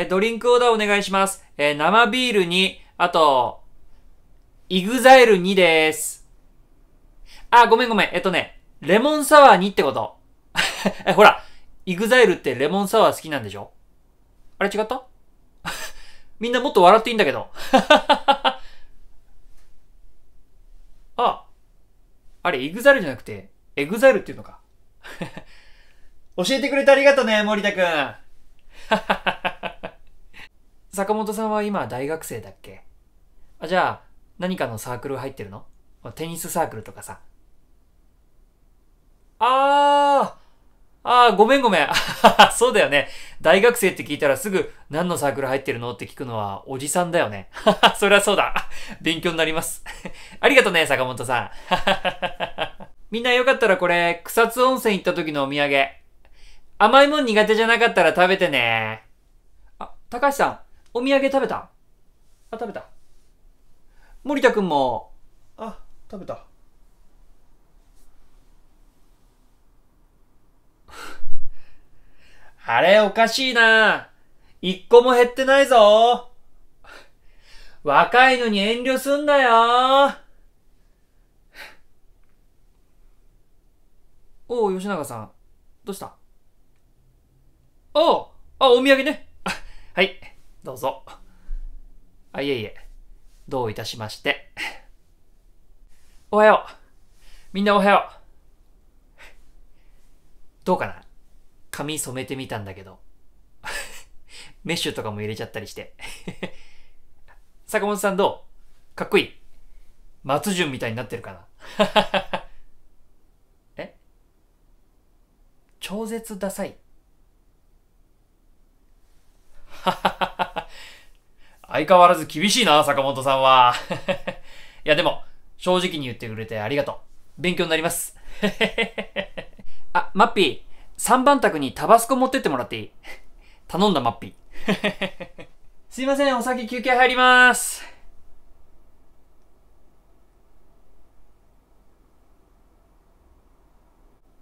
えドリンクオーダーお願いします。え生ビールに、あと、イグザイル2です。あ、ごめんごめん。えっとね、レモンサワー2ってこと。え、ほら、イグザイルってレモンサワー好きなんでしょあれ違った みんなもっと笑っていいんだけど。あ、あれ、イグザイルじゃなくて、エグザイルっていうのか。教えてくれてありがとうね、森田くん。坂本さんは今大学生だっけあ、じゃあ、何かのサークル入ってるのテニスサークルとかさ。あーあー、ごめんごめん。そうだよね。大学生って聞いたらすぐ何のサークル入ってるのって聞くのはおじさんだよね。そりゃそうだ。勉強になります。ありがとね、坂本さん。みんなよかったらこれ、草津温泉行った時のお土産。甘いもん苦手じゃなかったら食べてね。あ、高橋さん。お土産食べたあ、食べた。森田くんも。あ、食べた。あれ、おかしいな。一個も減ってないぞ。若いのに遠慮すんだよ。おう、吉永さん。どうしたおう、あ、お土産ね。はい。どうぞ。あ、いえいえ。どういたしまして。おはよう。みんなおはよう。どうかな髪染めてみたんだけど。メッシュとかも入れちゃったりして。坂本さんどうかっこいい。松潤みたいになってるかな え超絶ダサい変わらず厳しいな、坂本さんは。いや、でも、正直に言ってくれてありがとう。勉強になります。あ、マッピー、3番宅にタバスコ持ってってもらっていい頼んだ、マッピー。すいません、お先休憩入ります。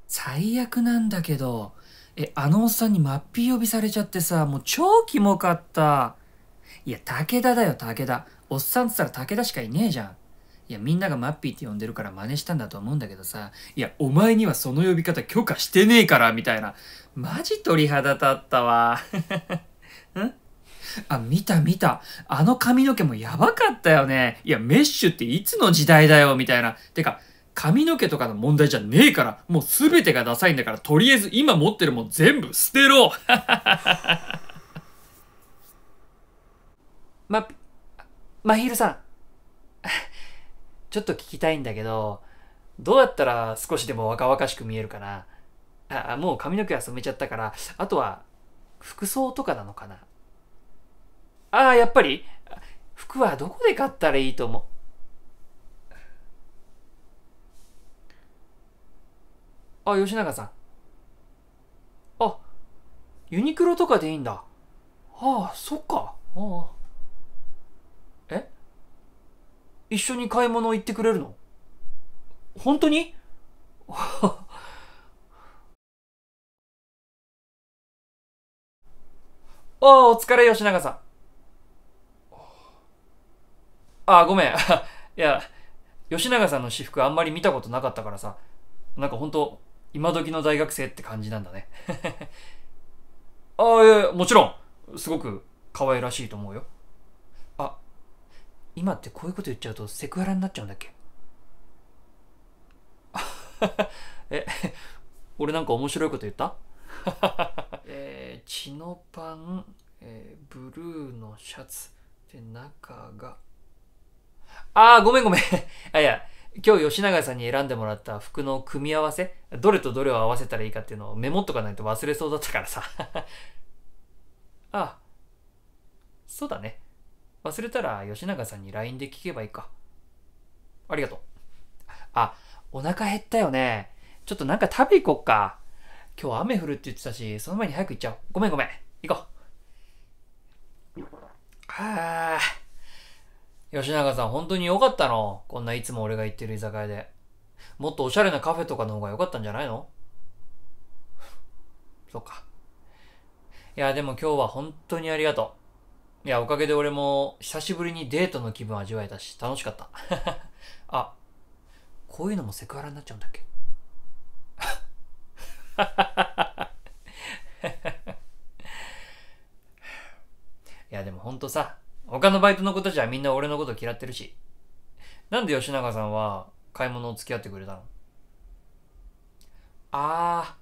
最悪なんだけど、え、あのおっさんにマッピー呼びされちゃってさ、もう超キモかった。いや、武田だよ、武田。おっさんっつったら武田しかいねえじゃん。いや、みんながマッピーって呼んでるから真似したんだと思うんだけどさ、いや、お前にはその呼び方許可してねえから、みたいな。マジ鳥肌立ったわ。んあ、見た見た。あの髪の毛もやばかったよね。いや、メッシュっていつの時代だよ、みたいな。てか、髪の毛とかの問題じゃねえから、もうすべてがダサいんだから、とりあえず今持ってるもん全部捨てろ まひるさん。ちょっと聞きたいんだけど、どうやったら少しでも若々しく見えるかなあ、もう髪の毛は染めちゃったから、あとは、服装とかなのかなああ、やっぱり服はどこで買ったらいいと思うあ、吉永さん。あ、ユニクロとかでいいんだ。ああ、そっか。ああ。一緒に買い物行ってくれるの本当にお あ、お疲れ、吉永さん。あごめん。いや、吉永さんの私服あんまり見たことなかったからさ。なんかほんと、今時の大学生って感じなんだね。ああ、いや、もちろん、すごく可愛らしいと思うよ。今ってこういうこと言っちゃうとセクハラになっちゃうんだっけ え、俺なんか面白いこと言った えー、チノパン、えー、ブルーのシャツ。で、中が。ああごめんごめん。あ、いや、今日吉永さんに選んでもらった服の組み合わせ、どれとどれを合わせたらいいかっていうのをメモっとかないと忘れそうだったからさ。あ、そうだね。忘れたら吉永さんに LINE で聞けばいいか。ありがとう。あ、お腹減ったよね。ちょっとなんか食べ行こっか。今日雨降るって言ってたし、その前に早く行っちゃおう。ごめんごめん。行こう。はあ。吉永さん、本当に良かったの。こんないつも俺が行ってる居酒屋で。もっとおしゃれなカフェとかの方が良かったんじゃないのそうか。いや、でも今日は本当にありがとう。いや、おかげで俺も久しぶりにデートの気分味わえたし、楽しかった。あ、こういうのもセクハラになっちゃうんだっけ いや、でもほんとさ、他のバイトの子たちはみんな俺のこと嫌ってるし。なんで吉永さんは買い物を付き合ってくれたのあ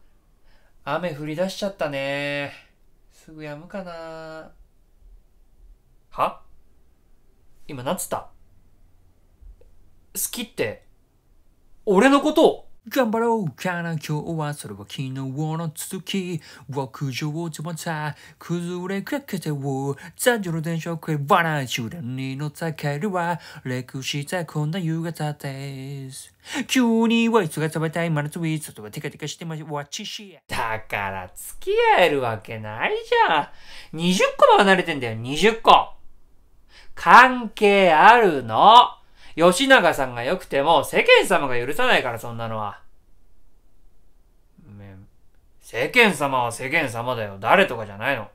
ー、雨降り出しちゃったね。すぐやむかなは今なんつった好きって、俺のことを頑張ろうかな今日はそれは昨日の続き屋上つまた崩れかけてを残女の電車を食えばな集団に乗った帰りは歴したこんな夕方です急にワイつが食べたい真夏日外とはテカテカしてましわちしだから付き合えるわけないじゃん20個も離れてんだよ20個関係あるの。吉永さんが良くても世間様が許さないからそんなのは。世間様は世間様だよ。誰とかじゃないの。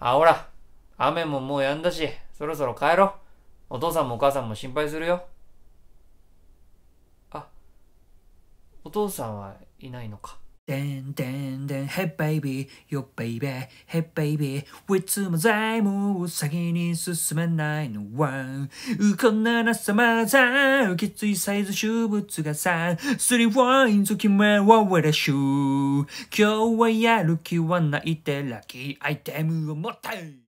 あ、ほら。雨ももう止んだし、そろそろ帰ろう。お父さんもお母さんも心配するよ。あ、お父さんはいないのか。でんでんでん、ヘッベイビー、よっベイベー、ヘッベイビー、いつも財務を先に進めないのはこんななさまざきついサイズ植物がさスリーワインズ決めは俺らしゅ今日はやる気はないてラッキーアイテムを持って